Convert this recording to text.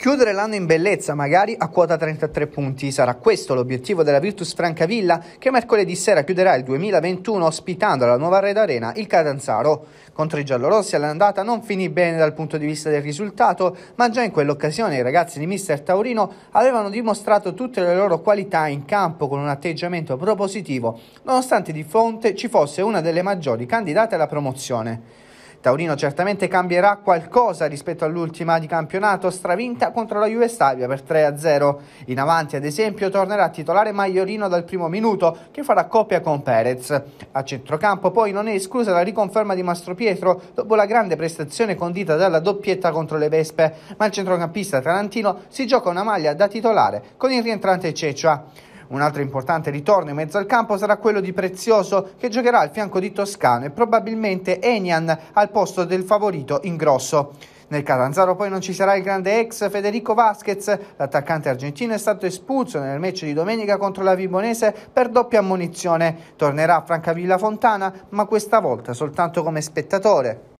Chiudere l'anno in bellezza, magari a quota 33 punti, sarà questo l'obiettivo della Virtus Francavilla che mercoledì sera chiuderà il 2021 ospitando alla nuova Red Arena il Catanzaro. Contro i giallorossi all'andata non finì bene dal punto di vista del risultato, ma già in quell'occasione i ragazzi di Mister Taurino avevano dimostrato tutte le loro qualità in campo con un atteggiamento propositivo, nonostante di fronte ci fosse una delle maggiori candidate alla promozione. Taurino certamente cambierà qualcosa rispetto all'ultima di campionato stravinta contro la Juve Stabia per 3-0. In avanti ad esempio tornerà titolare Maiorino dal primo minuto che farà coppia con Perez. A centrocampo poi non è esclusa la riconferma di Mastro Pietro dopo la grande prestazione condita dalla doppietta contro le Vespe, ma il centrocampista tarantino si gioca una maglia da titolare con il rientrante Ceccia. Un altro importante ritorno in mezzo al campo sarà quello di Prezioso che giocherà al fianco di Toscano e probabilmente Enian al posto del favorito Ingrosso. Nel Catanzaro poi non ci sarà il grande ex Federico Vasquez, l'attaccante argentino è stato espulso nel match di domenica contro la Vibonese per doppia ammunizione. Tornerà a Francavilla Fontana, ma questa volta soltanto come spettatore.